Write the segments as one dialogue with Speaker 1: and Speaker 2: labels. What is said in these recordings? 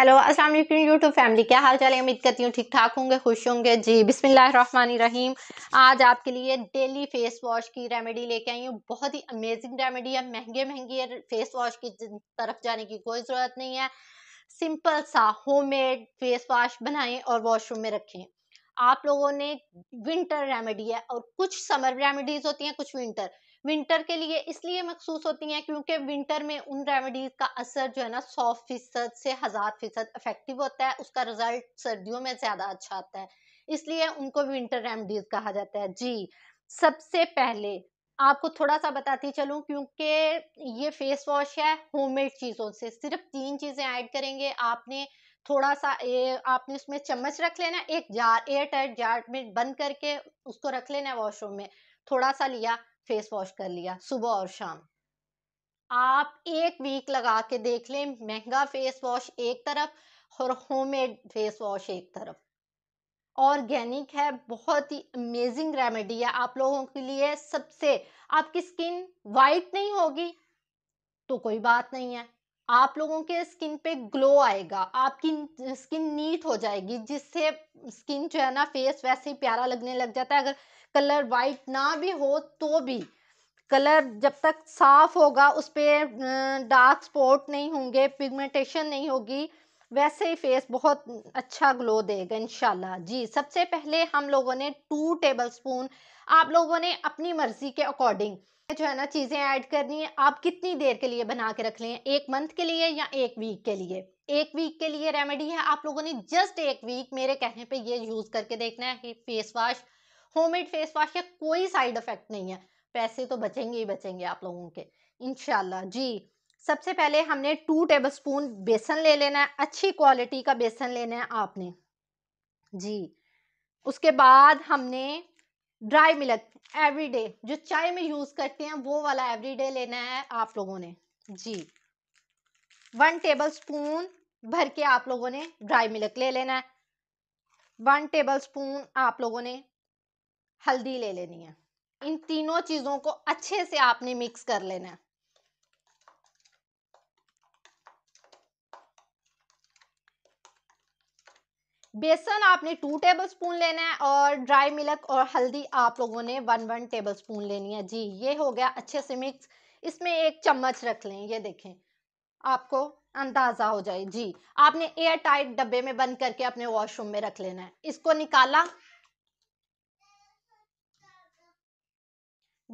Speaker 1: hello अस्सलाम वालेकुम YouTube family क्या हाल चाल है उम्मीद करती हूँ ठीक ठाक होंगे खुश होंगे जी रहीम आज आपके लिए डेली फेस वॉश की रेमेडी लेके आई हूँ बहुत ही अमेजिंग रेमेडी है महंगे महंगे फेस वॉश की तरफ जाने की कोई ज़रूरत नहीं है सिंपल सा होममेड फेस वॉश बनाएं और वॉशरूम में रखें आप लोगों ने विंटर रेमेडी है और कुछ समर रेमेडीज होती हैं कुछ विंटर विंटर के लिए इसलिए मखसूस होती हैं क्योंकि विंटर में उन रेमेडीज का असर जो है ना सौ फीसद से हज़ार फीसद इफेक्टिव होता है उसका रिजल्ट सर्दियों में ज़्यादा अच्छा आता है इसलिए उनको विंटर रेमेडीज कहा जाता है जी सबसे पहले आपको थोड़ा सा बताती चलूं क्योंकि ये फेस वॉश है होममेड चीज़ों से सिर्फ तीन चीज़ें ऐड करेंगे आपने थोड़ा सा ए, आपने उसमें चम्मच रख लेना एक जार एयर टाइट जार में बंद करके उसको रख लेना वॉशरूम में थोड़ा सा लिया फेस वॉश कर लिया सुबह और शाम आप एक वीक लगा के देख लें महंगा फेस वॉश एक तरफ और होममेड फेस वॉश एक तरफ ऑर्गेनिक है बहुत ही अमेजिंग रेमेडी है आप लोगों के लिए सबसे आपकी स्किन वाइट नहीं होगी तो कोई बात नहीं है आप लोगों के स्किन पे ग्लो आएगा आपकी स्किन नीट हो जाएगी जिससे स्किन जो है ना फेस वैसे ही प्यारा लगने लग जाता है अगर कलर वाइट ना भी हो तो भी कलर जब तक साफ होगा उस पर डार्क स्पॉट नहीं होंगे पिगमेंटेशन नहीं होगी वैसे ही फेस बहुत अच्छा ग्लो देगा इनशाला जी सबसे पहले हम लोगों ने टू टेबल स्पून आप लोगों ने अपनी मर्ज़ी के अकॉर्डिंग जो है ना चीज़ें ऐड करनी है आप कितनी देर के लिए बना के रख लें एक मंथ के लिए या एक वीक के लिए एक वीक के लिए रेमेडी है आप लोगों ने जस्ट एक वीक मेरे कहने पे ये यूज़ करके देखना है face wash homemade face wash का कोई साइड इफेक्ट नहीं है पैसे तो बचेंगे ही बचेंगे आप लोगों के इनशाला जी सबसे पहले हमने टू टेबल बेसन ले लेना है अच्छी क्वालिटी का बेसन लेना है आपने जी उसके बाद हमने ड्राई मिल्क एवरीडे जो चाय में यूज करते हैं वो वाला एवरीडे लेना है आप लोगों ने जी वन टेबल स्पून भर के आप लोगों ने ड्राई मिल्क ले लेना है वन टेबल स्पून आप लोगों ने हल्दी ले लेनी है इन तीनों चीज़ों को अच्छे से आपने मिक्स कर लेना है बेसन आपने टू टेबल स्पून लेना है और ड्राई मिल्क और हल्दी आप लोगों ने वन वन टेबल स्पून लेनी है जी ये हो गया अच्छे से मिक्स इसमें एक चम्मच रख लें ये देखें आपको अंदाजा हो जाए जी आपने एयर टाइट डब्बे में बंद करके अपने वॉशरूम में रख लेना है इसको निकाला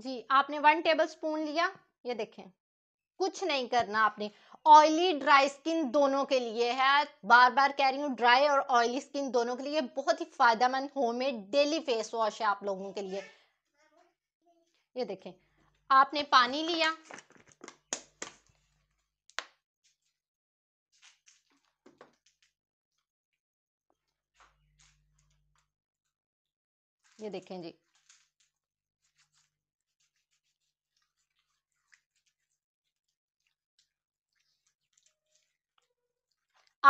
Speaker 1: जी आपने वन टेबल स्पून लिया ये देखें कुछ नहीं करना आपने ऑयली ड्राई स्किन दोनों के लिए है बार बार कह रही हूँ ड्राई और ऑयली स्किन दोनों के लिए बहुत ही फायदेमंद होममेड डेली फेस वॉश है आप लोगों के लिए ये देखें आपने पानी लिया ये देखें जी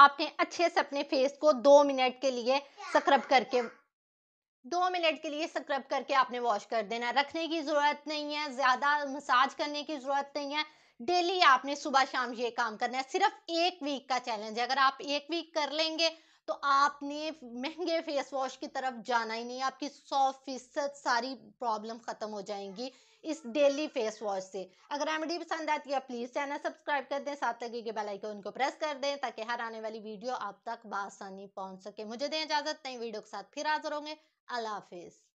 Speaker 1: आपने अच्छे से अपने फेस को दो मिनट के लिए स्क्रब करके दो मिनट के लिए स्क्रब करके आपने वॉश कर देना रखने की ज़रूरत नहीं है ज़्यादा मसाज करने की ज़रूरत नहीं है डेली आपने सुबह शाम ये काम करना है सिर्फ एक वीक का चैलेंज है अगर आप एक वीक कर लेंगे तो आपने महंगे फेस वॉश की तरफ जाना ही नहीं आपकी सौ फीसद सारी प्रॉब्लम ख़त्म हो जाएंगी इस डेली फेस वॉश से अगर रेमेडी पसंद आती है प्लीज़ चैनल सब्सक्राइब कर दें साथ लगे के बेल आइकन को प्रेस कर दें ताकि हर आने वाली वीडियो आप तक बासानी पहुंच सके मुझे दें इजाज़त नई वीडियो के साथ फिर हाजिर होंगे अल्लाह हाफिज़